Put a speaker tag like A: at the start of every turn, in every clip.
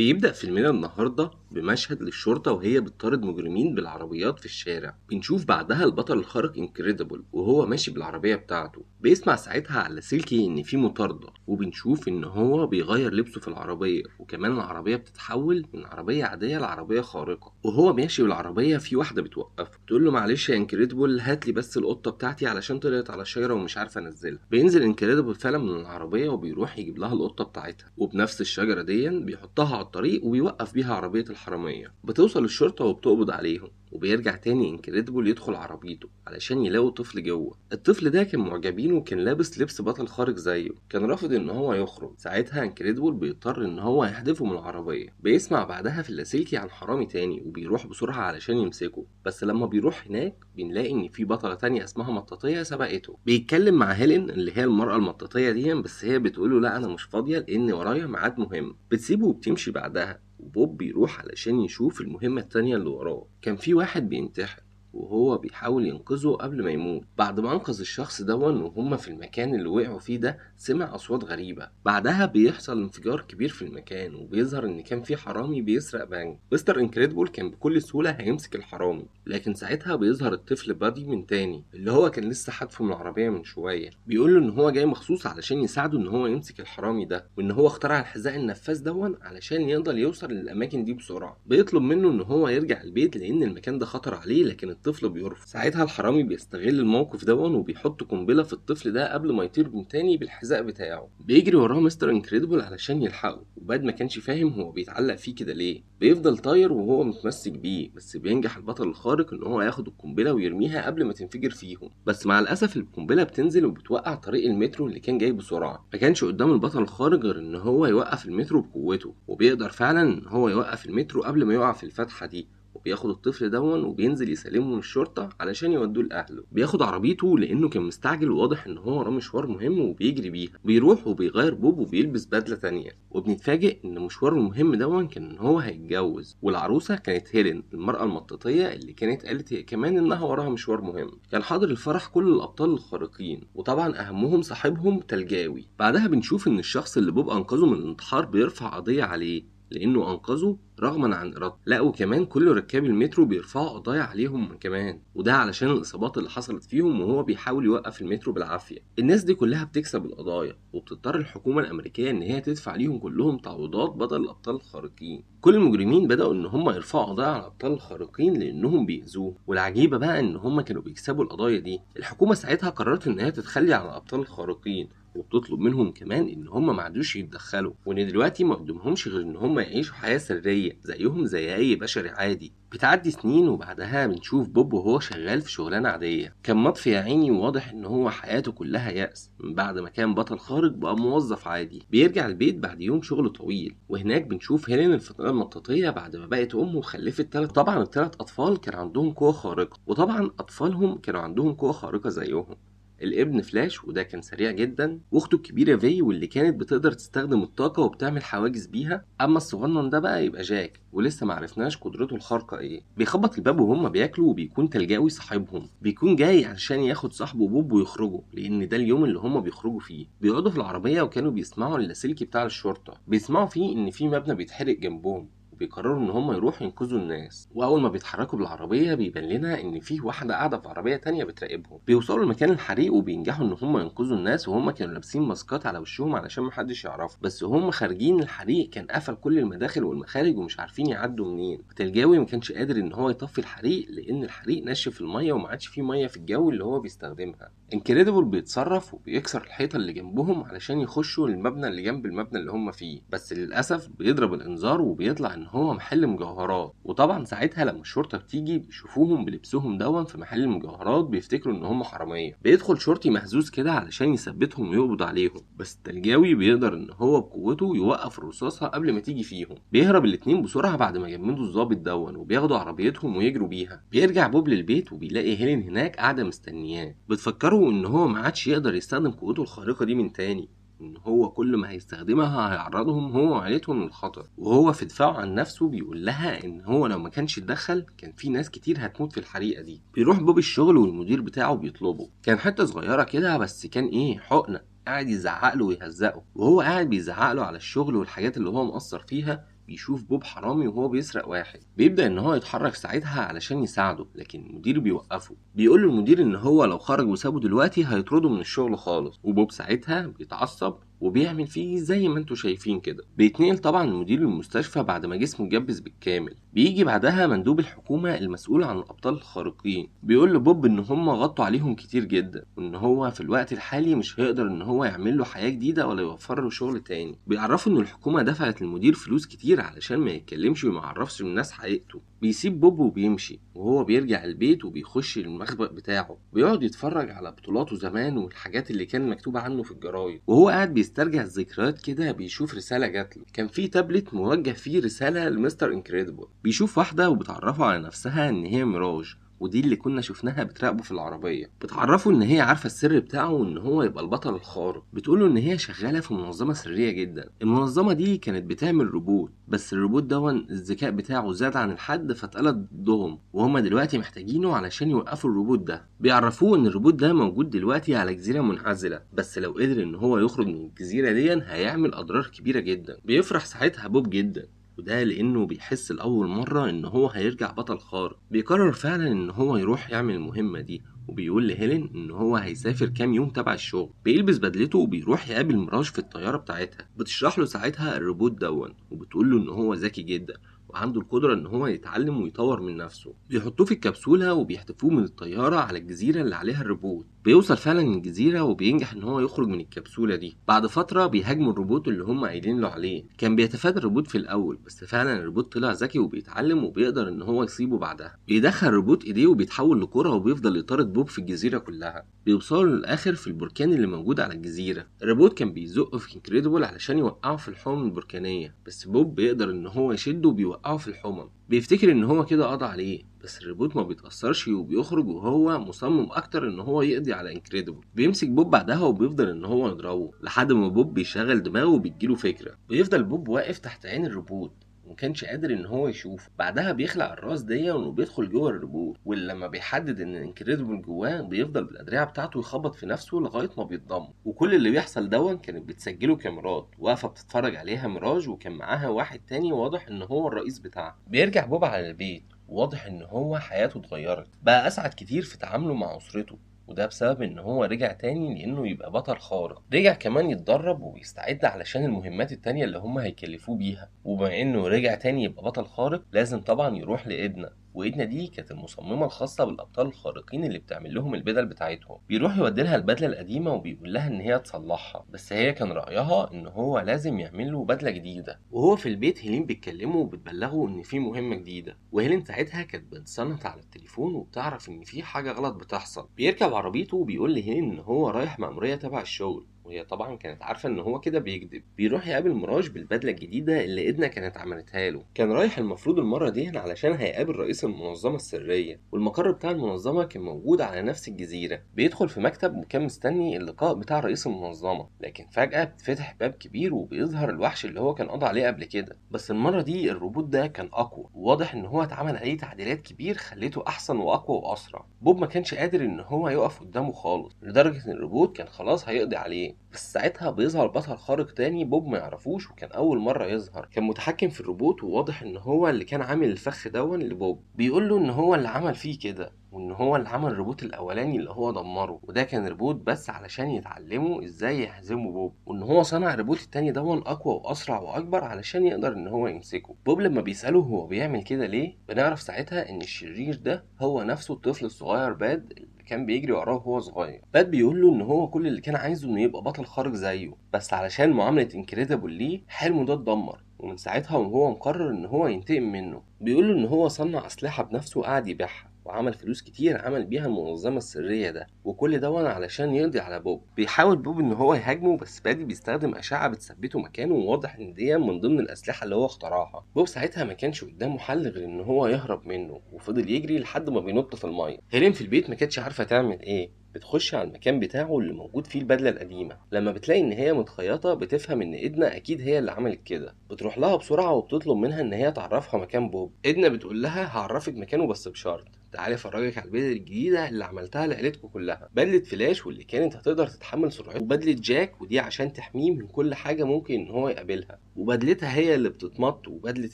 A: بيبدأ فيلمنا النهاردة بمشهد للشرطة وهي بتطارد مجرمين بالعربيات في الشارع بنشوف بعدها البطل الخارق انكريدبل وهو ماشي بالعربية بتاعته بيسمع ساعتها على سلكي ان في مطاردة وبنشوف ان هو بيغير لبسه في العربية وكمان العربية بتتحول من عربية عادية لعربية خارقة وهو ماشي بالعربية في واحدة بتوقفه بتقول له معلش يا انكريدبل هات لي بس القطة بتاعتي علشان طلعت على الشجرة ومش عارفة انزلها بينزل انكريدبل فعلا من العربية وبيروح يجيب لها القطة بتاعتها وبنفس الشجرة دي بيحطها الطريق وبيوقف بيها عربية الحرامية بتوصل الشرطة وبتقبض عليهم وبيرجع تاني انكريدبل يدخل عربيته علشان يلاقوا طفل جوه الطفل ده كان معجبين وكان لابس لبس بطل خارق زيه كان رافض ان هو يخرج ساعتها انكريدبل بيضطر ان هو يحذفه من العربيه بيسمع بعدها في اللاسلكي عن حرامي تاني وبيروح بسرعه علشان يمسكه بس لما بيروح هناك بنلاقي ان في بطله تانية اسمها مطاطيه سبقته بيتكلم مع هيلين اللي هي المراه المطاطيه دي بس هي بتقوله لا انا مش فاضيه لان ورايا ميعاد مهم بتسيبه وبتمشي بعدها بوب بيروح علشان يشوف المهمة التانية اللي وراه كان في واحد بينتحر وهو بيحاول ينقذه قبل ما يموت بعد ما انقذ الشخص دون وهم في المكان اللي وقعوا فيه ده سمع اصوات غريبه بعدها بيحصل انفجار كبير في المكان وبيظهر ان كان في حرامي بيسرق بنك مستر انكريدبل كان بكل سهوله هيمسك الحرامي لكن ساعتها بيظهر الطفل بادي من تاني اللي هو كان لسه حادفه من العربيه من شويه بيقول له ان هو جاي مخصوص علشان يساعده ان هو يمسك الحرامي ده وان هو اخترع الحذاء النفاذ دون علشان يقدر يوصل للاماكن دي بسرعه بيطلب منه ان هو يرجع البيت لان المكان ده خطر عليه لكن الطفل بيرفض ساعتها الحرامي بيستغل الموقف دون وبيحط قنبله في الطفل ده قبل ما يطير من تاني بالحذاء بتاعه بيجري وراه مستر انكريدبل علشان يلحقه وباد ما كانش فاهم هو بيتعلق فيه كده ليه بيفضل طاير وهو متمسك بيه بس بينجح البطل الخارق ان هو ياخد القنبله ويرميها قبل ما تنفجر فيهم بس مع الاسف القنبله بتنزل وبتوقع طريق المترو اللي كان جاي بسرعه ما كانش قدام البطل الخارق غير ان هو يوقف المترو بقوته وبيقدر فعلا ان هو يوقف المترو قبل ما يقع في الفتحه دي وبياخد الطفل دون وبينزل يسلمه للشرطه علشان يودوه لاهله بياخد عربيته لانه كان مستعجل وواضح ان هو وراه مشوار مهم وبيجري بيها بيروح وبيغير بوب وبيلبس بدله تانية وبنتفاجئ ان مشواره المهم دون كان ان هو هيتجوز والعروسه كانت هيلين المراه المطاطيه اللي كانت قالت هي كمان انها وراها مشوار مهم كان حاضر الفرح كل الابطال الخارقين وطبعا اهمهم صاحبهم تلجاوي بعدها بنشوف ان الشخص اللي بوب انقذه من الانتحار بيرفع قضيه عليه لانه انقذه رغما عن إرادته لا وكمان كل ركاب المترو بيرفعوا قضايا عليهم كمان وده علشان الإصابات اللي حصلت فيهم وهو بيحاول يوقف المترو بالعافية الناس دي كلها بتكسب القضايا وبتضطر الحكومة الأمريكية إن هي تدفع ليهم كلهم تعويضات بدل الأبطال الخارقين كل المجرمين بدأوا إن هم يرفعوا قضايا على الأبطال الخارقين لأنهم بيأذوه والعجيبة بقى إن هم كانوا بيكسبوا القضايا دي الحكومة ساعتها قررت إن هي تتخلي عن الأبطال الخارقين وبتطلب منهم كمان ان هم ما عادوش يتدخلوا وان دلوقتي ما قدامهمش غير ان هم يعيشوا حياه سريه زيهم زي أي بشري عادي بتعدي سنين وبعدها بنشوف بوب وهو شغال في شغلانة عادية كان مطفي يا عيني وواضح إن هو حياته كلها يأس من بعد ما كان بطل خارق بقى موظف عادي بيرجع البيت بعد يوم شغل طويل وهناك بنشوف هيلين الفتاة المطاطية بعد ما بقت أم وخلفت تلات طبعا التلات أطفال كان عندهم قوة خارقة وطبعا أطفالهم كانوا عندهم قوة خارقة زيهم الابن فلاش وده كان سريع جدا واخته الكبيره في واللي كانت بتقدر تستخدم الطاقه وبتعمل حواجز بيها اما الصغنن ده بقى يبقى جاك ولسه معرفناش قدرته الخارقه ايه بيخبط الباب وهم بياكلوا وبيكون تلجاوي صاحبهم بيكون جاي عشان ياخد صاحبه بوب ويخرجوا لان ده اليوم اللي هم بيخرجوا فيه بيقعدوا في العربيه وكانوا بيسمعوا اللاسلكي بتاع الشرطه بيسمعوا فيه ان في مبنى بيتحرق جنبهم بيقرروا ان هم يروحوا ينقذوا الناس واول ما بيتحركوا بالعربيه بيبان لنا ان في واحده قاعده في عربيه تانية بتراقبهم بيوصلوا لمكان الحريق وبينجحوا ان هم ينقذوا الناس وهم كانوا لابسين ماسكات على وشهم علشان محدش يعرفه بس وهم خارجين الحريق كان قفل كل المداخل والمخارج ومش عارفين يعدوا منين فتلجاوي ما كانش قادر ان هو يطفي الحريق لان الحريق نشف الميه وما عادش فيه ميه في الجو اللي هو بيستخدمها انكريدبل بيتصرف وبيكسر الحيطه اللي جنبهم علشان يخشوا المبنى اللي جنب المبنى اللي هم فيه بس للاسف بيضرب الانذار وبيطلع ان هو محل مجوهرات وطبعا ساعتها لما الشرطه بتيجي بيشوفوهم بلبسهم دون في محل المجوهرات بيفتكروا ان هم حراميه بيدخل شرطي مهزوز كده علشان يثبتهم ويقبض عليهم بس التلجاوي بيقدر ان هو بقوته يوقف الرصاصه قبل ما تيجي فيهم بيهرب الاتنين بسرعه بعد ما جمدوا الظابط دون وبياخدوا عربيتهم ويجروا بيها بيرجع بوب للبيت وبيلاقي هيلين هناك قاعده مستنياه بتفكروا او ان هو ما عادش يقدر يستخدم قوته الخارقه دي من تاني ان هو كل ما هيستخدمها هيعرضهم هو وعيلتهم للخطر وهو في دفاعه عن نفسه بيقول لها ان هو لو ما كانش اتدخل كان في ناس كتير هتموت في الحريقه دي بيروح باب الشغل والمدير بتاعه بيطلبه كان حته صغيره كده بس كان ايه حقنه قاعد يزعق له ويهزقه وهو قاعد بيزعق له على الشغل والحاجات اللي هو مقصر فيها بيشوف بوب حرامي وهو بيسرق واحد بيبدا ان هو يتحرك ساعتها علشان يساعده لكن المدير بيوقفه بيقول للمدير ان هو لو خرج وسابه دلوقتي هيطرده من الشغل خالص وبوب ساعتها بيتعصب وبيعمل فيه زي ما انتوا شايفين كده بيتنقل طبعا المدير المستشفى بعد ما جسمه اتجبس بالكامل بيجي بعدها مندوب الحكومة المسؤول عن الأبطال الخارقين بيقول لبوب إن هما غطوا عليهم كتير جدا وإن هو في الوقت الحالي مش هيقدر إن هو يعمل له حياة جديدة ولا يوفر له شغل تاني بيعرفوا إن الحكومة دفعت للمدير فلوس كتير علشان ما يتكلمش وما يعرفش الناس حقيقته بيسيب بوب وبيمشي وهو بيرجع البيت وبيخش المخبأ بتاعه بيقعد يتفرج على بطولاته زمان والحاجات اللي كان مكتوب عنه في الجرايد وهو قاعد بيسترجع الذكريات كده بيشوف رسالة جاتله كان في تابلت موجه فيه رسالة لمستر انكريدبل بيشوف واحدة وبتعرفه على نفسها إن هي ميراج ودي اللي كنا شفناها بتراقبه في العربية بتعرفه ان هي عارفة السر بتاعه وان هو يبقى البطل الخارق بتقوله ان هي شغالة في منظمة سرية جدا المنظمة دي كانت بتعمل روبوت بس الروبوت ده الذكاء بتاعه زاد عن الحد فاتقلت ضدهم وهما دلوقتي محتاجينه علشان يوقفوا الروبوت ده بيعرفوه ان الروبوت ده موجود دلوقتي على جزيرة منعزلة بس لو قدر ان هو يخرج من الجزيرة دي هيعمل اضرار كبيرة جدا بيفرح ساعتها بوب جدا وده لانه بيحس لاول مره ان هو هيرجع بطل خارق بيقرر فعلا ان هو يروح يعمل المهمه دي وبيقول لهيلين ان هو هيسافر كام يوم تبع الشغل بيلبس بدلته وبيروح يقابل مراج في الطياره بتاعتها بتشرح له ساعتها الروبوت دون وبتقول له ان هو ذكي جدا وعنده القدرة إن هو يتعلم ويطور من نفسه، بيحطوه في الكبسولة وبيحتفوه من الطيارة على الجزيرة اللي عليها الروبوت، بيوصل فعلا الجزيرة وبينجح إن هو يخرج من الكبسولة دي بعد فترة بيهاجموا الروبوت اللي هم قايلين له عليه كان بيتفادى الروبوت في الأول بس فعلا الروبوت طلع ذكي وبيتعلم وبيقدر إن هو يصيبه بعدها بيدخل الروبوت إيديه وبيتحول لكرة وبيفضل يطارد بوب في الجزيرة كلها بيوصلوا للآخر في البركان اللي موجود على الجزيرة الروبوت كان بيزقه في انكريدبل علشان يوقعه في الحمم البركانية بس بوب بيقدر إن هو يشده وبيوقعه في الحمم بيفتكر إن هو كده قضى عليه بس الريبوت ما بيتأثرش وبيخرج وهو مصمم أكتر إن هو يقضي على انكريدبل بيمسك بوب بعدها وبيفضل إن هو يضربه لحد ما بوب بيشغل دماغه وبتجيله فكرة بيفضل بوب واقف تحت عين الروبوت وما كانش قادر ان هو يشوفه بعدها بيخلع الراس دي وبيدخل جوه الروبوت واللي لما بيحدد ان انكريدبل جواه بيفضل بالادرعه بتاعته يخبط في نفسه لغايه ما بيتضم وكل اللي بيحصل دون كانت بتسجله كاميرات واقفه بتتفرج عليها ميراج وكان معاها واحد تاني واضح ان هو الرئيس بتاعها بيرجع بوب على البيت واضح ان هو حياته اتغيرت بقى اسعد كتير في تعامله مع اسرته وده بسبب ان هو رجع تاني لانه يبقى بطل خارق رجع كمان يتدرب ويستعد علشان المهمات التانية اللي هم هيكلفوه بيها وبما انه رجع تاني يبقى بطل خارق لازم طبعا يروح لإدنا وإدنا دي كانت المصممة الخاصة بالأبطال الخارقين اللي بتعمل لهم البدل بتاعتهم بيروح يودي لها البدلة القديمة وبيقول لها إن هي تصلحها بس هي كان رأيها إن هو لازم يعمل له بدلة جديدة وهو في البيت هيلين بتكلمه وبتبلغه إن في مهمة جديدة وهيلين ساعتها كانت بتصنط على التليفون وبتعرف إن في حاجة غلط بتحصل بيركب عربيته وبيقول لهيلين إن هو رايح مأمورية تبع الشغل وهي طبعا كانت عارفه ان هو كده بيكذب بيروح يقابل مراج بالبدله الجديده اللي إدنا كانت عملتها له كان رايح المفروض المره دي علشان هيقابل رئيس المنظمه السريه والمقر بتاع المنظمه كان موجود على نفس الجزيره بيدخل في مكتب وكان مستني اللقاء بتاع رئيس المنظمه لكن فجاه بتفتح باب كبير وبيظهر الوحش اللي هو كان قضى عليه قبل كده بس المره دي الروبوت ده كان اقوى وواضح ان هو اتعمل عليه تعديلات كبير خليته احسن واقوى واسرع بوب ما كانش قادر ان هو يقف قدامه خالص لدرجه ان الروبوت كان خلاص هيقضي عليه بس ساعتها بيظهر بطل خارق تاني بوب ما يعرفوش وكان اول مره يظهر كان متحكم في الروبوت وواضح ان هو اللي كان عامل الفخ دون لبوب بيقول له ان هو اللي عمل فيه كده وان هو اللي عمل الروبوت الاولاني اللي هو دمره وده كان روبوت بس علشان يتعلموا ازاي يهزموا بوب وان هو صنع الروبوت التاني دون اقوى واسرع واكبر علشان يقدر ان هو يمسكه بوب لما بيساله هو بيعمل كده ليه بنعرف ساعتها ان الشرير ده هو نفسه الطفل الصغير باد كان بيجري وراه وهو صغير بات بيقول له ان هو كل اللي كان عايزه انه يبقى بطل خارق زيه بس علشان معامله انكريدبل ليه حلمه ده اتدمر ومن ساعتها وهو مقرر ان هو ينتقم منه بيقول له ان هو صنع اسلحه بنفسه وقعد يبيعها وعمل فلوس كتير عمل بيها المنظمة السرية ده وكل ده وانا علشان يقضي على بوب بيحاول بوب ان هو يهاجمه بس بادي بيستخدم أشعة بتثبته مكانه وواضح ان دي من ضمن الأسلحة اللي هو اخترعها بوب ساعتها ما كانش قدامه حل غير ان هو يهرب منه وفضل يجري لحد ما بينط في المية هيلين في البيت ما كانتش عارفة تعمل ايه بتخش على المكان بتاعه اللي موجود فيه البدله القديمه لما بتلاقي ان هي متخيطه بتفهم ان ادنا اكيد هي اللي عملت كده بتروح لها بسرعه وبتطلب منها ان هي تعرفها مكان بوب ادنا بتقول لها هعرفك مكانه بس بشرط تعالى افرجك على البدله الجديده اللي عملتها لعيلتكم كلها بدله فلاش واللي كانت هتقدر تتحمل سرعته وبدله جاك ودي عشان تحميه من كل حاجه ممكن ان هو يقابلها وبدلتها هي اللي بتتمط وبدله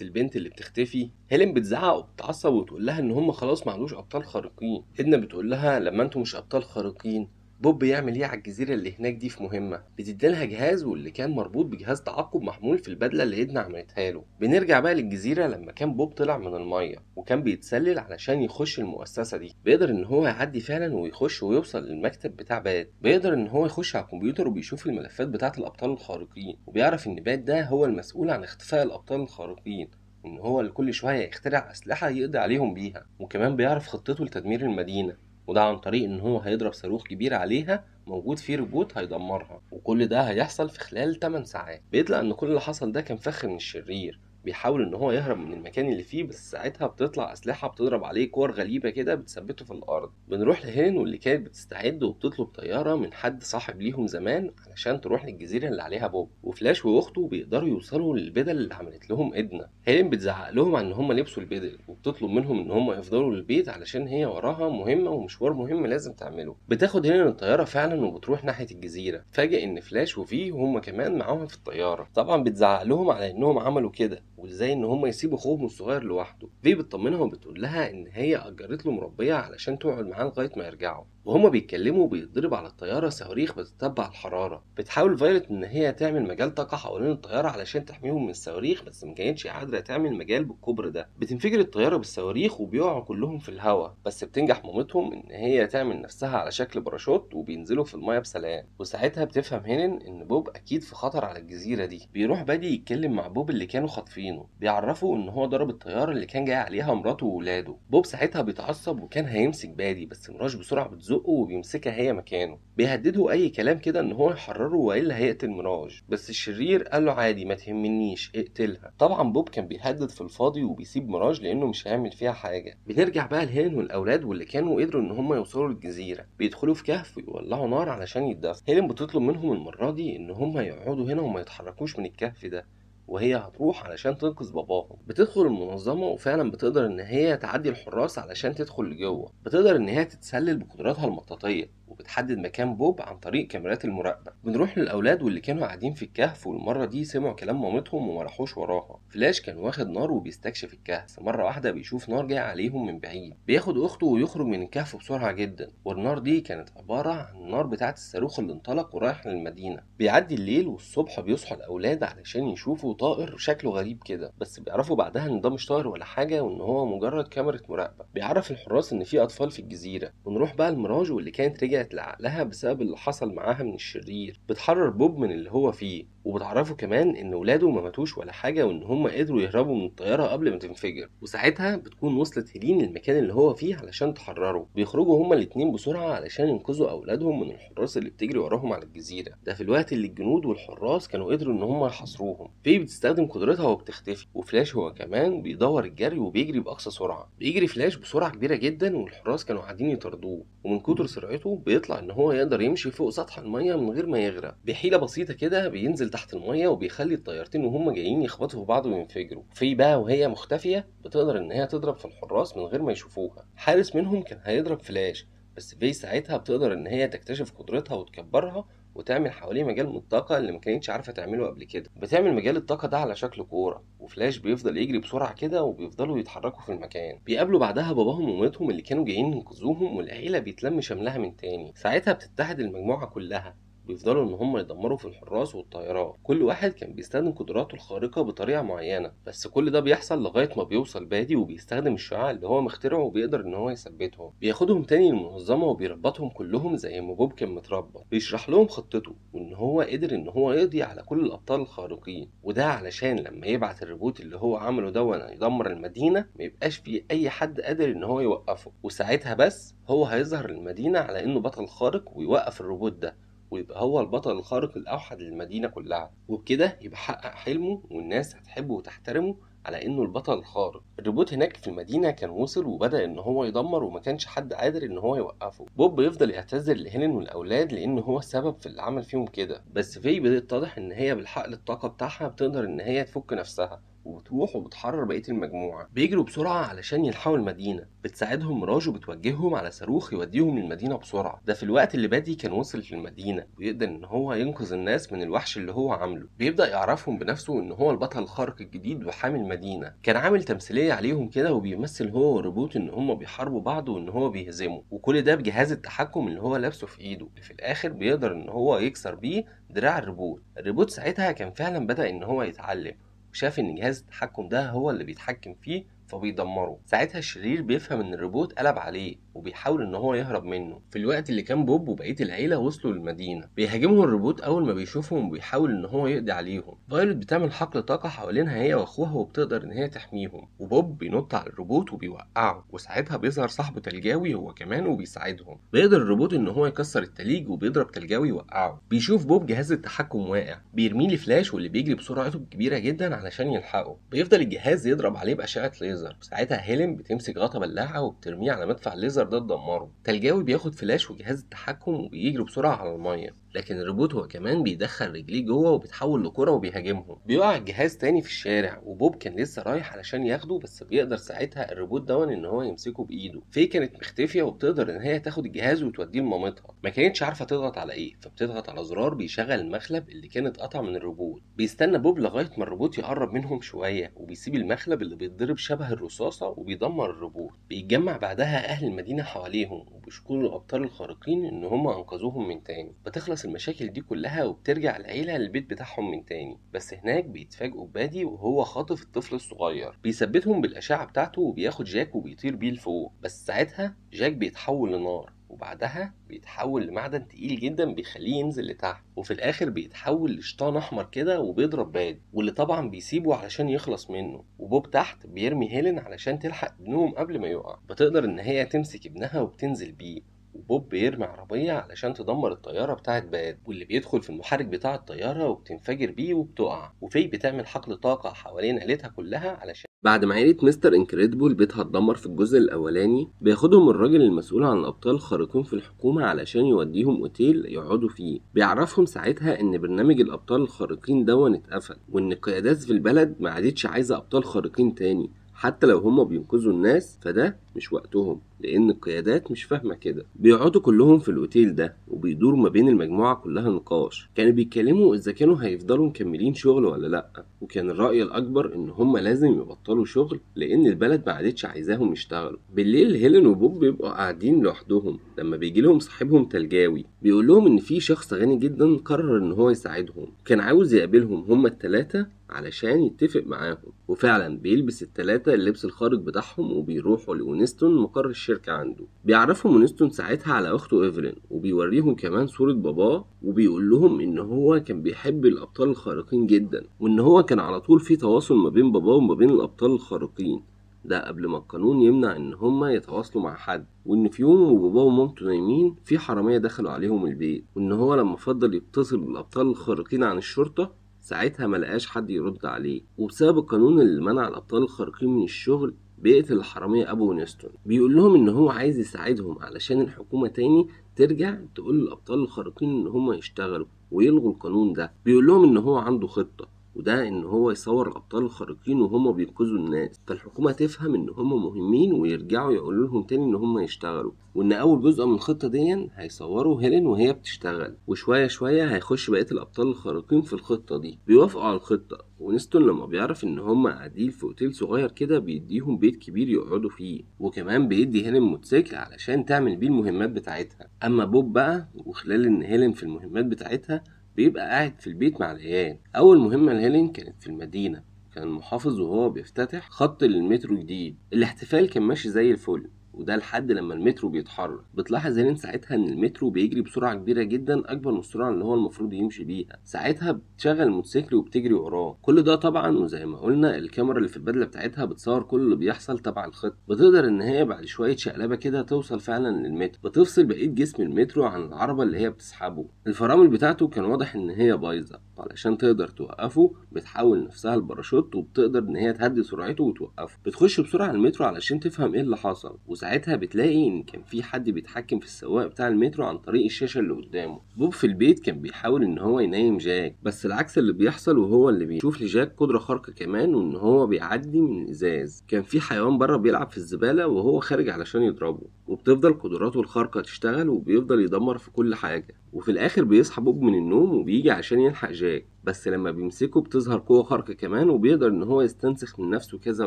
A: البنت اللي بتختفي هيلين بتزعق وبتعصب وتقول لها ان هم خلاص ما ابطال خارقين ادنا بتقول لها لما انتم مش ابطال خارقين بوب يعمل ايه على الجزيره اللي هناك دي في مهمه بتديلها جهاز واللي كان مربوط بجهاز تعقب محمول في البدله اللي هيدنا عملتها له بنرجع بقى للجزيره لما كان بوب طلع من الميه وكان بيتسلل علشان يخش المؤسسه دي بيقدر ان هو يعدي فعلا ويخش ويوصل للمكتب بتاع بات بيقدر ان هو يخش على الكمبيوتر وبيشوف الملفات بتاعه الابطال الخارقين وبيعرف ان بات ده هو المسؤول عن اختفاء الابطال الخارقين ان هو اللي كل شويه يخترع اسلحه يقضي عليهم بيها وكمان بيعرف خطته لتدمير المدينه وده عن طريق ان هو هيضرب صاروخ كبير عليها موجود فيه روبوت هيدمرها وكل ده هيحصل في خلال 8 ساعات بيطلع ان كل اللي حصل ده كان فخ من الشرير بيحاول ان هو يهرب من المكان اللي فيه بس ساعتها بتطلع اسلحه بتضرب عليه كور غريبه كده بتثبته في الارض بنروح لهين واللي كانت بتستعد وبتطلب طياره من حد صاحب ليهم زمان علشان تروح للجزيره اللي عليها بوب وفلاش واخته بيقدروا يوصلوا للبدل اللي عملت لهم ادنا هيلين بتزعق لهم عن ان هم لبسوا البدل وبتطلب منهم ان هم يفضلوا البيت علشان هي وراها مهمه ومشوار مهم لازم تعمله بتاخد هيلين الطياره فعلا وبتروح ناحيه الجزيره فاجئ ان فلاش وفيه هم كمان معاهم في الطياره طبعا بتزعق لهم على انهم عملوا كده وازاي ان هم يسيبوا اخوهم الصغير لوحده في بتطمنها وبتقول لها ان هي اجرت له مربيه علشان تقعد معاه لغايه ما يرجعوا وهما بيتكلموا بيتضرب على الطيارة صواريخ بتتبع الحرارة بتحاول فايلت إن هي تعمل مجال طاقة حوالين الطيارة علشان تحميهم من الصواريخ بس ما كانتش قادرة تعمل مجال بالكبر ده بتنفجر الطيارة بالصواريخ وبيقعوا كلهم في الهواء بس بتنجح مامتهم إن هي تعمل نفسها على شكل باراشوت وبينزلوا في المايه بسلام وساعتها بتفهم هيلين إن بوب أكيد في خطر على الجزيرة دي بيروح بادي يتكلم مع بوب اللي كانوا خاطفينه بيعرفه إن هو ضرب الطيارة اللي كان جاي عليها مراته وولاده بوب ساعتها بيتعصب وكان هيمسك بادي بس مراش بسرعة بتزوق بيزقه وبيمسكها هي مكانه بيهدده اي كلام كده ان هو يحرره والا هيقتل ميراج بس الشرير قال له عادي ما تهمنيش اقتلها طبعا بوب كان بيهدد في الفاضي وبيسيب ميراج لانه مش هيعمل فيها حاجه بنرجع بقى لهيلين والاولاد واللي كانوا قدروا ان هم يوصلوا للجزيره بيدخلوا في كهف ويولعوا نار علشان يتدفوا هيلين بتطلب منهم المره دي ان هم يقعدوا هنا وما يتحركوش من الكهف ده وهي هتروح علشان تنقذ باباها بتدخل المنظمه وفعلا بتقدر ان هي تعدي الحراس علشان تدخل لجوه بتقدر ان هي تتسلل بقدراتها المطاطيه وبتحدد مكان بوب عن طريق كاميرات المراقبه بنروح للاولاد واللي كانوا قاعدين في الكهف والمره دي سمعوا كلام مامتهم وما راحوش وراها فلاش كان واخد نار وبيستكشف الكهف مره واحده بيشوف نار جايه عليهم من بعيد بياخد اخته ويخرج من الكهف بسرعه جدا والنار دي كانت عباره عن النار بتاعه الصاروخ اللي انطلق ورايح للمدينه بيعدي الليل والصبح بيصحى الاولاد علشان يشوفوا طائر شكله غريب كده بس بيعرفوا بعدها ان ده مش طائر ولا حاجه وان هو مجرد كاميرا مراقبه بيعرف الحراس ان في اطفال في الجزيره بنروح بقى المراج واللي كانت رجع رجعت لعقلها بسبب اللي حصل معاها من الشرير بتحرر بوب من اللي هو فيه وبتعرفه كمان ان ولاده ما ماتوش ولا حاجه وان هم قدروا يهربوا من الطياره قبل ما تنفجر وساعتها بتكون وصلت هيلين للمكان اللي هو فيه علشان تحرره بيخرجوا هما الاتنين بسرعه علشان ينقذوا اولادهم من الحراس اللي بتجري وراهم على الجزيره ده في الوقت اللي الجنود والحراس كانوا قدروا ان هم يحاصروهم في بتستخدم قدرتها وبتختفي وفلاش هو كمان بيدور الجري وبيجري باقصى سرعه بيجري فلاش بسرعه كبيره جدا والحراس كانوا قاعدين يطاردوه ومن كتر سرعته بيطلع ان هو يقدر يمشي فوق سطح الميه من غير ما يغرق بحيله بسيطه كده بينزل تحت الميه وبيخلي الطيارتين وهم جايين يخبطوا في بعض وينفجروا في بقى وهي مختفيه بتقدر ان هي تضرب في الحراس من غير ما يشوفوها حارس منهم كان هيضرب فلاش بس في ساعتها بتقدر ان هي تكتشف قدرتها وتكبرها وتعمل حواليه مجال من الطاقة اللي ما كانتش عارفة تعمله قبل كده بتعمل مجال الطاقة ده على شكل كورة وفلاش بيفضل يجري بسرعة كده وبيفضلوا يتحركوا في المكان بيقابلوا بعدها باباهم ومامتهم اللي كانوا جايين ينقذوهم والعيلة بيتلم شملها من تاني ساعتها بتتحد المجموعة كلها بيفضلوا ان هم يدمروا في الحراس والطيران كل واحد كان بيستخدم قدراته الخارقه بطريقه معينه بس كل ده بيحصل لغايه ما بيوصل بادي وبيستخدم الشعاع اللي هو مخترعه وبيقدر ان هو يثبتهم بياخدهم تاني للمنظمه وبيربطهم كلهم زي ما بوب كان متربط بيشرح لهم خطته وان هو قدر ان هو يقضي على كل الابطال الخارقين وده علشان لما يبعت الروبوت اللي هو عمله دون يدمر المدينه ما يبقاش في اي حد قادر ان هو يوقفه وساعتها بس هو هيظهر للمدينه على انه بطل خارق ويوقف الروبوت ده ويبقى هو البطل الخارق الأوحد للمدينة كلها وبكده يبقى حقق حلمه والناس هتحبه وتحترمه على انه البطل الخارق الروبوت هناك في المدينه كان وصل وبدا ان هو يدمر وما كانش حد قادر ان هو يوقفه بوب يفضل يعتذر لهيلين والاولاد لان هو السبب في اللي عمل فيهم كده بس في بدات ان هي بالحق الطاقه بتاعها بتقدر ان هي تفك نفسها وبتروح وبتحرر بقية المجموعة بيجروا بسرعة علشان يلحقوا المدينة بتساعدهم راج وبتوجههم على صاروخ يوديهم للمدينة بسرعة ده في الوقت اللي بادي كان وصل للمدينة ويقدر إن هو ينقذ الناس من الوحش اللي هو عامله بيبدأ يعرفهم بنفسه إن هو البطل الخارق الجديد وحامي المدينة كان عامل تمثيلية عليهم كده وبيمثل هو وروبوت إن هم بيحاربوا بعض وإن هو بيهزمه وكل ده بجهاز التحكم اللي هو لابسه في إيده اللي في الآخر بيقدر إن هو يكسر بيه دراع الروبوت الروبوت ساعتها كان فعلا بدأ إن هو يتعلم شاف ان جهاز التحكم ده هو اللي بيتحكم فيه فبيدمره ساعتها الشرير بيفهم ان الروبوت قلب عليه وبيحاول ان هو يهرب منه في الوقت اللي كان بوب وبقيه العيله وصلوا للمدينه بيهاجمهم الروبوت اول ما بيشوفهم وبيحاول ان هو يقضي عليهم فايلوت بتعمل حقل طاقه حوالينها هي واخوها وبتقدر ان هي تحميهم وبوب بينط على الروبوت وبيوقعه وساعتها بيظهر صاحبه تلجاوي هو كمان وبيساعدهم بيقدر الروبوت ان هو يكسر التليج وبيضرب تلجاوي يوقعه بيشوف بوب جهاز التحكم واقع بيرميه لفلاش واللي بيجري بسرعته كبيره جدا علشان يلحقه بيفضل الجهاز يضرب عليه باشعه ليزر الليزر ساعتها هيلين بتمسك غطا بلاعه وبترميه على مدفع الليزر ده تدمره تلجاوي بياخد فلاش وجهاز التحكم وبيجري بسرعه على الميه لكن الروبوت هو كمان بيدخل رجليه جوه وبيتحول لكرة وبيهاجمهم بيقع الجهاز تاني في الشارع وبوب كان لسه رايح علشان ياخده بس بيقدر ساعتها الروبوت دون ان هو يمسكه بايده في كانت مختفيه وبتقدر ان هي تاخد الجهاز وتوديه لمامتها ما كانتش عارفه تضغط على ايه فبتضغط على زرار بيشغل المخلب اللي كانت قطع من الروبوت بيستنى بوب لغايه ما الروبوت يقرب منهم شويه وبيسيب المخلب اللي بيتضرب شبه الرصاصه وبيدمر الروبوت بيتجمع بعدها اهل المدينه حواليهم وبيشكروا الابطال الخارقين ان هم انقذوهم من تاني بتخلص المشاكل دي كلها وبترجع العيله للبيت بتاعهم من تاني بس هناك بيتفاجئوا ببادي وهو خاطف الطفل الصغير بيثبتهم بالاشعه بتاعته وبياخد جاك وبيطير بيه لفوق بس ساعتها جاك بيتحول لنار وبعدها بيتحول لمعدن تقيل جدا بيخليه ينزل لتحت وفي الاخر بيتحول لشيطان احمر كده وبيضرب باد واللي طبعا بيسيبه علشان يخلص منه وبوب تحت بيرمي هيلين علشان تلحق ابنهم قبل ما يقع بتقدر ان هي تمسك ابنها وبتنزل بيه بوب بيرمي عربية علشان تدمر الطيارة بتاعة باد واللي بيدخل في المحرك بتاع الطيارة وبتنفجر بيه وبتقع وفي بتعمل حقل طاقة حوالين عيلتها كلها علشان بعد ما عيلة مستر انكريدبل بيتها اتدمر في الجزء الأولاني بياخدهم الراجل المسؤول عن الأبطال الخارقين في الحكومة علشان يوديهم أوتيل يقعدوا فيه بيعرفهم ساعتها إن برنامج الأبطال الخارقين دون اتقفل وإن القيادات في البلد ما عادتش عايزة أبطال خارقين تاني حتى لو هما بينقذوا الناس فده مش وقتهم لأن القيادات مش فاهمة كده بيقعدوا كلهم في الأوتيل ده وبيدور ما بين المجموعة كلها نقاش كانوا بيتكلموا إذا كانوا هيفضلوا مكملين شغل ولا لأ وكان الرأي الأكبر إن هم لازم يبطلوا شغل لأن البلد ما عادتش عايزاهم يشتغلوا بالليل هيلين وبوب بيبقوا قاعدين لوحدهم لما بيجي لهم صاحبهم تلجاوي بيقول لهم إن في شخص غني جدا قرر إن هو يساعدهم كان عاوز يقابلهم هما التلاتة علشان يتفق معاهم وفعلا بيلبس التلاتة اللبس الخارج بتاعهم وبيروحوا لونستون مقر الشركة عنده بيعرفهم مونستون ساعتها على أخته إيفلين وبيوريهم كمان صورة باباه وبيقول لهم إن هو كان بيحب الأبطال الخارقين جدا وإن هو كان على طول في تواصل ما بين باباه وما بين الأبطال الخارقين ده قبل ما القانون يمنع ان هما يتواصلوا مع حد وان في يوم وباباه ومامته نايمين في حراميه دخلوا عليهم البيت وان هو لما فضل يتصل بالابطال الخارقين عن الشرطه ساعتها ملقاش حد يرد عليه وبسبب القانون اللي منع الابطال الخارقين من الشغل بيقتل الحرامية أبو نيستون بيقول لهم إن هو عايز يساعدهم علشان الحكومة تاني ترجع تقول للأبطال الخارقين إن هما يشتغلوا ويلغوا القانون ده بيقول لهم إن هو عنده خطة وده ان هو يصور الابطال الخارقين وهم بينقذوا الناس فالحكومه تفهم ان هم مهمين ويرجعوا يقولوا لهم تاني ان هم يشتغلوا وان اول جزء من الخطه دي هيصوروا هيلين وهي بتشتغل وشويه شويه هيخش بقيه الابطال الخارقين في الخطه دي بيوافقوا على الخطه ونستون لما بيعرف ان هم قاعدين في اوتيل صغير كده بيديهم بيت كبير يقعدوا فيه وكمان بيدي هيلين موتوسيكل علشان تعمل بيه المهمات بتاعتها اما بوب بقى وخلال ان هيلين في المهمات بتاعتها بيبقى قاعد في البيت مع العيال أول مهمة لهيلين كانت في المدينة كان المحافظ وهو بيفتتح خط للمترو جديد الاحتفال كان ماشي زي الفل وده لحد لما المترو بيتحرك بتلاحظ هنا ساعتها ان المترو بيجري بسرعه كبيره جدا اكبر من السرعه اللي هو المفروض يمشي بيها ساعتها بتشغل الموتوسيكل وبتجري وراه كل ده طبعا وزي ما قلنا الكاميرا اللي في البدله بتاعتها بتصور كل اللي بيحصل تبع الخط بتقدر ان هي بعد شويه شقلبه كده توصل فعلا للمترو بتفصل بقيه جسم المترو عن العربه اللي هي بتسحبه الفرامل بتاعته كان واضح ان هي بايظه علشان تقدر توقفه بتحول نفسها لباراشوت وبتقدر ان هي تهدي سرعته وتوقفه بتخش بسرعه المترو علشان تفهم ايه اللي حصل وساعتها ساعتها بتلاقي ان كان في حد بيتحكم في السواق بتاع المترو عن طريق الشاشه اللي قدامه بوب في البيت كان بيحاول ان هو ينام جاك بس العكس اللي بيحصل وهو اللي بيشوف لجاك قدره خارقه كمان وان هو بيعدي من الازاز كان في حيوان بره بيلعب في الزباله وهو خارج علشان يضربه وبتفضل قدراته الخارقه تشتغل وبيفضل يدمر في كل حاجه وفي الاخر بيصحى بوب من النوم وبيجي عشان يلحق جاك بس لما بيمسكه بتظهر قوه خارقه كمان وبيقدر ان هو يستنسخ من نفسه كذا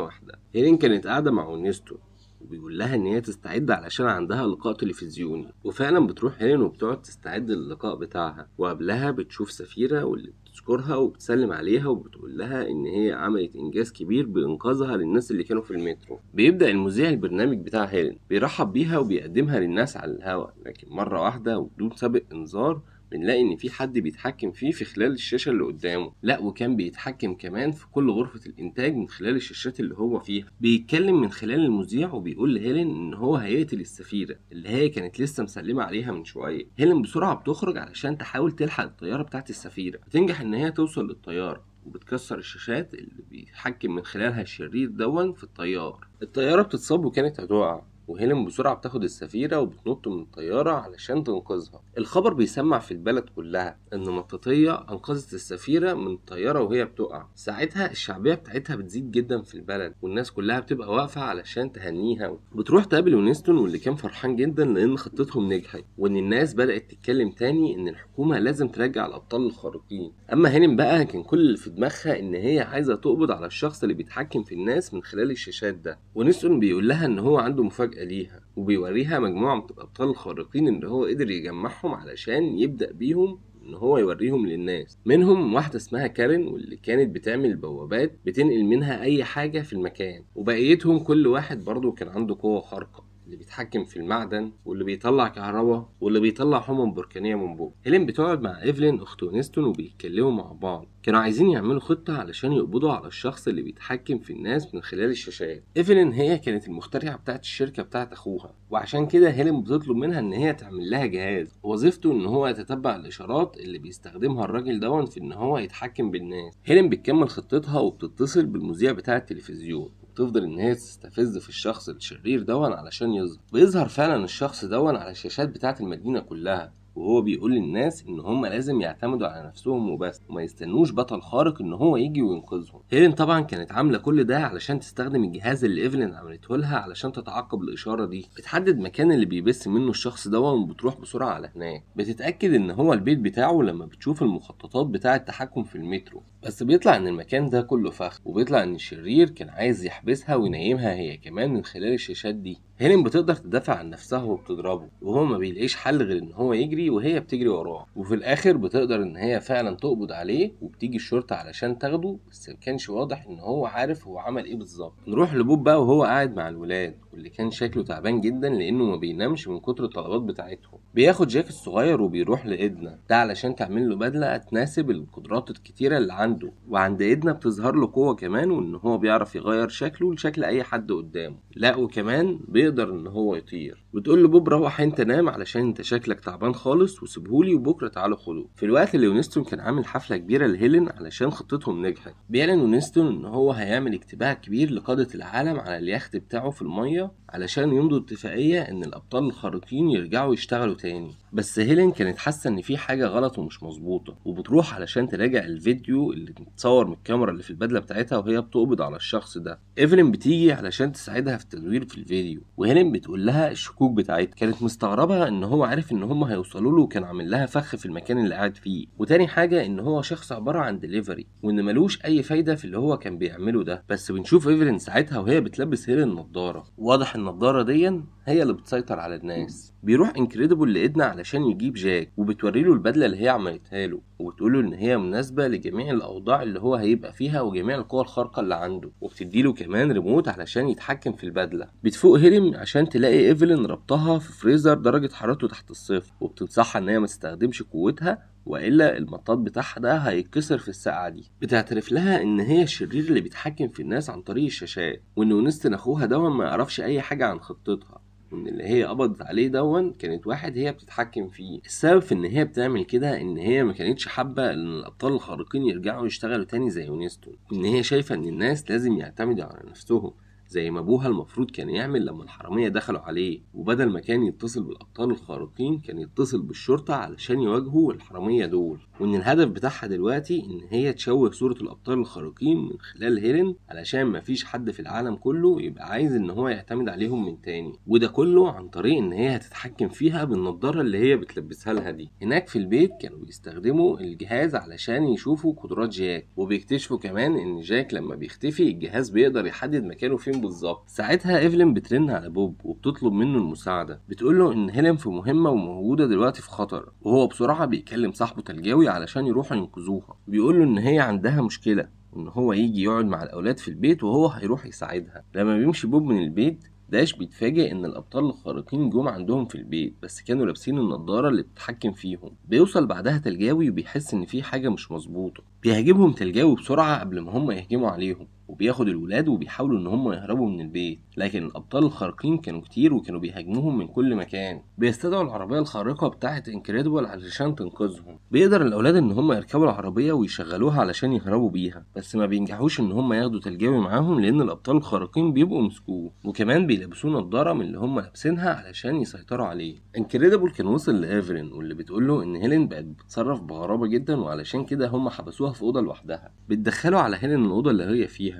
A: واحده هيلين كانت قاعده مع اونيستو وبيقول لها ان هي تستعد علشان عندها لقاء تلفزيوني وفعلا بتروح هيلين وبتقعد تستعد للقاء بتاعها وقبلها بتشوف سفيرة واللي بتشكرها وبتسلم عليها وبتقول لها ان هي عملت انجاز كبير بانقاذها للناس اللي كانوا في المترو بيبدا المذيع البرنامج بتاع هيلين بيرحب بيها وبيقدمها للناس على الهواء لكن مره واحده وبدون سابق انذار بنلاقي ان في حد بيتحكم فيه في خلال الشاشه اللي قدامه لا وكان بيتحكم كمان في كل غرفه الانتاج من خلال الشاشات اللي هو فيها بيتكلم من خلال المذيع وبيقول لهيلين ان هو هيقتل السفيره اللي هي كانت لسه مسلمه عليها من شويه هيلين بسرعه بتخرج علشان تحاول تلحق الطياره بتاعت السفيره بتنجح ان هي توصل للطياره وبتكسر الشاشات اللي بيتحكم من خلالها الشرير دون في الطيار الطياره بتتصاب وكانت هتقع وهيلين بسرعة بتاخد السفيرة وبتنط من الطيارة علشان تنقذها الخبر بيسمع في البلد كلها إن مطاطية أنقذت السفيرة من الطيارة وهي بتقع ساعتها الشعبية بتاعتها بتزيد جدا في البلد والناس كلها بتبقى واقفة علشان تهنيها بتروح تقابل ونستون واللي كان فرحان جدا لأن خطتهم نجحت وإن الناس بدأت تتكلم تاني إن الحكومة لازم ترجع الأبطال الخارقين أما هيلم بقى كان كل اللي في دماغها إن هي عايزة تقبض على الشخص اللي بيتحكم في الناس من خلال الشاشات ده ونستون بيقول لها إن هو عنده مفاجأة مفاجأة ليها وبيوريها مجموعة من الأبطال الخارقين اللي هو قدر يجمعهم علشان يبدأ بيهم ان هو يوريهم للناس منهم واحده اسمها كارين واللي كانت بتعمل بوابات بتنقل منها اي حاجه في المكان وبقيتهم كل واحد برضه كان عنده قوه خارقه اللي بيتحكم في المعدن واللي بيطلع كهرباء واللي بيطلع حمم بركانيه من بوب هيلين بتقعد مع ايفلين اخت اونستون وبيتكلموا مع بعض كانوا عايزين يعملوا خطه علشان يقبضوا على الشخص اللي بيتحكم في الناس من خلال الشاشات ايفلين هي كانت المخترعه بتاعه الشركه بتاعه اخوها وعشان كده هيلين بتطلب منها ان هي تعمل لها جهاز وظيفته ان هو يتتبع الاشارات اللي بيستخدمها الراجل دون في ان هو يتحكم بالناس هيلين بتكمل خطتها وبتتصل بالمذيع بتاع التلفزيون تفضل ان هي تستفز في الشخص الشرير دون علشان يظهر بيظهر فعلا الشخص دون على الشاشات بتاعت المدينه كلها وهو بيقول للناس ان هم لازم يعتمدوا على نفسهم وبس وما يستنوش بطل خارق ان هو يجي وينقذهم هيلين طبعا كانت عامله كل ده علشان تستخدم الجهاز اللي ايفلين عملته لها علشان تتعقب الاشاره دي بتحدد مكان اللي بيبث منه الشخص ده وبتروح بسرعه على هناك بتتاكد ان هو البيت بتاعه لما بتشوف المخططات بتاعه التحكم في المترو بس بيطلع ان المكان ده كله فخ وبيطلع ان الشرير كان عايز يحبسها وينيمها هي كمان من خلال الشاشات دي هيلين بتقدر تدافع عن نفسها وبتضربه وهو ما بيلاقيش حل غير ان هو يجري وهي بتجري وراه وفي الاخر بتقدر ان هي فعلا تقبض عليه وبتيجي الشرطه علشان تاخده بس ما كانش واضح ان هو عارف هو عمل ايه بالظبط نروح لبوب بقى وهو قاعد مع الولاد واللي كان شكله تعبان جدا لانه ما بينامش من كتر الطلبات بتاعتهم بياخد جاك الصغير وبيروح لإدنا ده علشان تعمل له بدله تناسب القدرات الكتيره اللي عنده وعند إدنا بتظهر له قوه كمان وان هو بيعرف يغير شكله لشكل اي حد قدامه لا وكمان بيقدر ان هو يطير بتقول له بوب روح انت نام علشان انت شكلك تعبان خالص وسيبهولي وبكره تعالوا خدوه في الوقت اللي ونستون كان عامل حفله كبيره لهيلين علشان خطتهم نجحت بيعلن ونستون ان هو هيعمل اجتماع كبير لقاده العالم على اليخت بتاعه في الميه viu? علشان يمضوا اتفاقية إن الأبطال الخارقين يرجعوا يشتغلوا تاني بس هيلين كانت حاسة إن في حاجة غلط ومش مظبوطة وبتروح علشان تراجع الفيديو اللي متصور من الكاميرا اللي في البدلة بتاعتها وهي بتقبض على الشخص ده إيفلين بتيجي علشان تساعدها في التدوير في الفيديو وهيلين بتقول لها الشكوك بتاعتها كانت مستغربة إن هو عارف إن هما هيوصلوا له وكان عامل لها فخ في المكان اللي قاعد فيه وتاني حاجة إن هو شخص عبارة عن ديليفري وإن ملوش أي فايدة في اللي هو كان بيعمله ده بس بنشوف إيفلين ساعتها وهي بتلبس هيلين نظارة واضح النضاره دي هي اللي بتسيطر على الناس بيروح انكريدبل لإدنا علشان يجيب جاك وبتوري له البدله اللي هي عملتها له وبتقول له ان هي مناسبه لجميع الاوضاع اللي هو هيبقى فيها وجميع القوى الخارقه اللي عنده وبتدي له كمان ريموت علشان يتحكم في البدله بتفوق هيرم عشان تلاقي ايفلين ربطها في فريزر درجه حرارته تحت الصفر وبتنصحها ان هي ما تستخدمش قوتها والا المطاط بتاعها ده هيتكسر في السقعه دي بتعترف لها ان هي الشرير اللي بيتحكم في الناس عن طريق الشاشات وان ونستن اخوها دون ما يعرفش اي حاجه عن خطتها وان اللي هي قبضت عليه دون كانت واحد هي بتتحكم فيه السبب في ان هي بتعمل كده ان هي ما كانتش حابه ان الابطال الخارقين يرجعوا يشتغلوا تاني زي ونستون ان هي شايفه ان الناس لازم يعتمدوا على نفسهم زي ما ابوها المفروض كان يعمل لما الحراميه دخلوا عليه وبدل ما كان يتصل بالابطال الخارقين كان يتصل بالشرطه علشان يواجهوا الحراميه دول وان الهدف بتاعها دلوقتي ان هي تشوه صوره الابطال الخارقين من خلال هيلين علشان مفيش حد في العالم كله يبقى عايز ان هو يعتمد عليهم من تاني وده كله عن طريق ان هي هتتحكم فيها بالنضاره اللي هي بتلبسها لها دي هناك في البيت كانوا بيستخدموا الجهاز علشان يشوفوا قدرات جاك وبيكتشفوا كمان ان جاك لما بيختفي الجهاز بيقدر يحدد مكانه فين بالظبط ساعتها ايفلين بترن على بوب وبتطلب منه المساعده بتقول له ان هيلين في مهمه وموجوده دلوقتي في خطر وهو بسرعه بيكلم صاحبه تلجاوي علشان يروحوا ينقذوها بيقول له ان هي عندها مشكله ان هو يجي يقعد مع الاولاد في البيت وهو هيروح يساعدها لما بيمشي بوب من البيت داش بيتفاجئ ان الابطال الخارقين جم عندهم في البيت بس كانوا لابسين النضاره اللي بتتحكم فيهم بيوصل بعدها تلجاوي وبيحس ان في حاجه مش مظبوطه بيهاجمهم تلجاوي بسرعه قبل ما هم يهجموا عليهم وبياخد الولاد وبيحاولوا ان هم يهربوا من البيت لكن الابطال الخارقين كانوا كتير وكانوا بيهاجموهم من كل مكان بيستدعوا العربيه الخارقه بتاعه انكريدبل علشان تنقذهم بيقدر الاولاد ان هم يركبوا العربيه ويشغلوها علشان يهربوا بيها بس ما بينجحوش ان هم ياخدوا تلجاوي معاهم لان الابطال الخارقين بيبقوا مسكوه وكمان بيلبسوا نظاره من اللي هم لابسينها علشان يسيطروا عليه انكريدبل كان وصل لافرين واللي بتقول له ان هيلين بقت بتتصرف بغرابه جدا وعلشان كده هم حبسوها في اوضه لوحدها بتدخله على هيلين الاوضه اللي هي فيها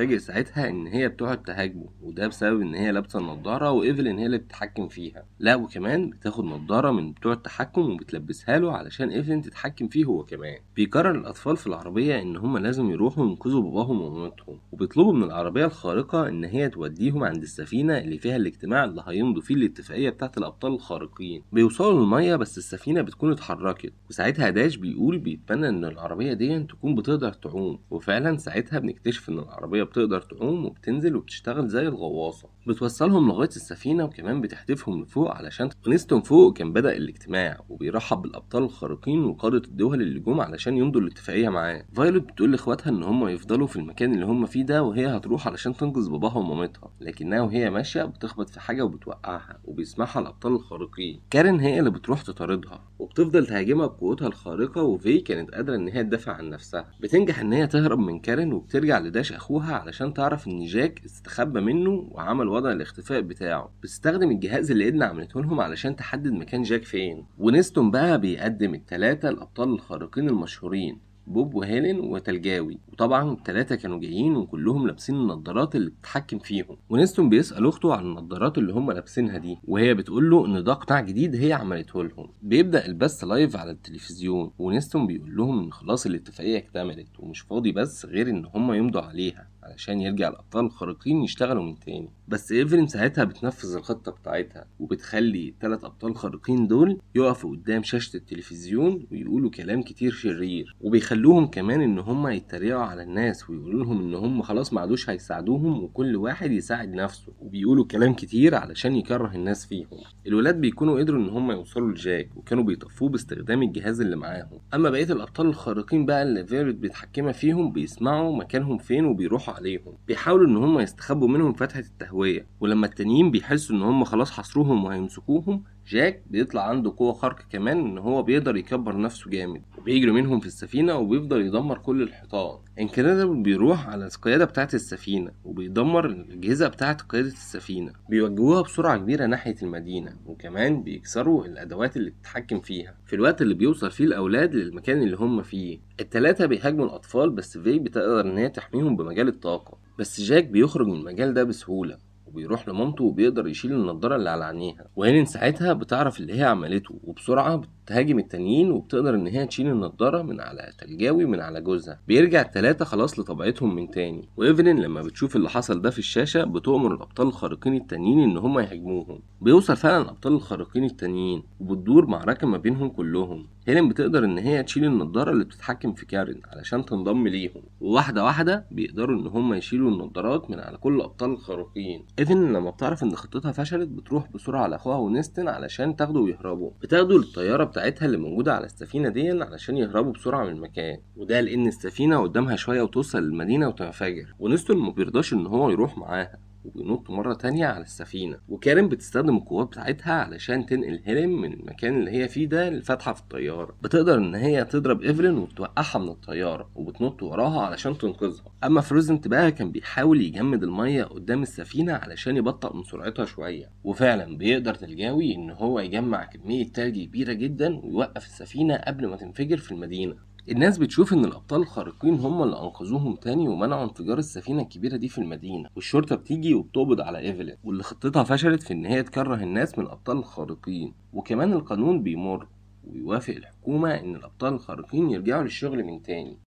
A: اتفاجئ ساعتها ان هي بتقعد تهاجمه وده بسبب ان هي لابسه النضاره وايفلين هي اللي بتتحكم فيها لا وكمان بتاخد نضاره من بتوع التحكم وبتلبسها له علشان ايفلين تتحكم فيه هو كمان بيقرر الاطفال في العربيه ان هم لازم يروحوا ينقذوا باباهم ومامتهم وبيطلبوا من العربيه الخارقه ان هي توديهم عند السفينه اللي فيها الاجتماع اللي هيمضوا فيه الاتفاقيه بتاعه الابطال الخارقين بيوصلوا للميه بس السفينه بتكون اتحركت وساعتها داش بيقول بيتمنى ان العربيه دي تكون بتقدر تعوم وفعلا ساعتها بنكتشف ان العربيه بتقدر تعوم وبتنزل وبتشتغل زي الغواصة بتوصلهم لغاية السفينة وكمان بتحذفهم لفوق علشان أنستون فوق كان بدأ الاجتماع وبيرحب بالأبطال الخارقين وقادة الدول اللي جم علشان يمضوا الاتفاقية معاه فايلوت بتقول لإخواتها إن هم يفضلوا في المكان اللي هم فيه ده وهي هتروح علشان تنقذ باباها ومامتها لكنها وهي ماشية بتخبط في حاجة وبتوقعها وبيسمعها الأبطال الخارقين كارين هي اللي بتروح تطاردها وبتفضل تهاجمها بقوتها الخارقة وفي كانت قادرة إن هي تدافع عن نفسها بتنجح إن هي تهرب من كارين وبترجع لداش أخوها علشان تعرف إن جاك استخبى منه وعمل وضع الاختفاء بتاعه بتستخدم الجهاز اللي إدنا عملته لهم علشان تحدد مكان جاك فين ونستون بقى بيقدم التلاتة الأبطال الخارقين المشهورين بوب وهيلين وتلجاوي وطبعا التلاتة كانوا جايين وكلهم لابسين النضارات اللي بتتحكم فيهم ونستون بيسأل أخته عن النضارات اللي هم لابسينها دي وهي بتقول له إن ده قناع جديد هي عملته لهم بيبدأ البث لايف على التلفزيون ونستون بيقول لهم إن خلاص الاتفاقية اكتملت ومش فاضي بس غير إن هم يمضوا عليها علشان يرجع الأبطال الخارقين يشتغلوا من تاني بس إيفرين ساعتها بتنفذ الخطة بتاعتها وبتخلي الثلاث أبطال خارقين دول يقفوا قدام شاشة التلفزيون ويقولوا كلام كتير شرير وبيخلوهم كمان إن هم يتريقوا على الناس ويقولوا لهم إن هم خلاص ما عادوش هيساعدوهم وكل واحد يساعد نفسه وبيقولوا كلام كتير علشان يكره الناس فيهم الولاد بيكونوا قدروا إن هم يوصلوا لجاك وكانوا بيطفوه باستخدام الجهاز اللي معاهم أما بقية الأبطال الخارقين بقى اللي فيرت بيتحكمها فيهم بيسمعوا مكانهم فين وبيروحوا عليهم بيحاولوا ان هم يستخبوا منهم فتحه التهويه ولما التانيين بيحسوا ان هم خلاص حصروهم وهيمسكوهم جاك بيطلع عنده قوه خارقه كمان ان هو بيقدر يكبر نفسه جامد بيجري منهم في السفينة وبيفضل يدمر كل الحيطان انكريدبل بيروح على القيادة بتاعة السفينة وبيدمر الأجهزة بتاعة قيادة السفينة بيوجهوها بسرعة كبيرة ناحية المدينة وكمان بيكسروا الأدوات اللي بتتحكم فيها في الوقت اللي بيوصل فيه الأولاد للمكان اللي هم فيه التلاتة بيهاجموا الأطفال بس في بتقدر إن هي تحميهم بمجال الطاقة بس جاك بيخرج من المجال ده بسهولة وبيروح لمامته وبيقدر يشيل النضارة اللي على عينيها وهيلين ساعتها بتعرف اللي هي عملته وبسرعة تهاجم التانيين وبتقدر ان هي تشيل النضاره من على تلجاوي من على جوزها بيرجع التلاتة خلاص لطبيعتهم من تاني وايفلين لما بتشوف اللي حصل ده في الشاشه بتؤمر الابطال الخارقين التانيين ان هم يهاجموهم بيوصل فعلا الابطال الخارقين التانيين وبتدور معركه ما بينهم كلهم هيلين بتقدر ان هي تشيل النضاره اللي بتتحكم في كارين علشان تنضم ليهم وواحده واحده بيقدروا ان هم يشيلوا النضارات من على كل الابطال الخارقين ايفن لما بتعرف ان خطتها فشلت بتروح بسرعه لاخوها ونستن علشان تاخده ويهربوا بتاخده للطياره بتاعتها اللي موجودة على السفينة دي علشان يهربوا بسرعة من المكان وده لأن السفينة قدامها شوية وتوصل للمدينة وتنفجر ونستون ما بيرضاش إن هو يروح معاها وبينطوا مرة تانية على السفينة وكارن بتستخدم القوات بتاعتها علشان تنقل هيلم من المكان اللي هي فيه ده للفتحة في الطيارة بتقدر ان هي تضرب ايفلين وتوقعها من الطيارة وبتنط وراها علشان تنقذها اما فروزنت بقى كان بيحاول يجمد المية قدام السفينة علشان يبطئ من سرعتها شوية وفعلا بيقدر تلجاوي ان هو يجمع كمية تلج كبيرة جدا ويوقف السفينة قبل ما تنفجر في المدينة الناس بتشوف ان الابطال الخارقين هم اللي انقذوهم تاني ومنعوا انفجار السفينه الكبيره دي في المدينه والشرطه بتيجي وبتقبض على ايفلين واللي خطتها فشلت في ان هي تكره الناس من الابطال الخارقين وكمان القانون بيمر ويوافق الحكومه ان الابطال الخارقين يرجعوا للشغل من تاني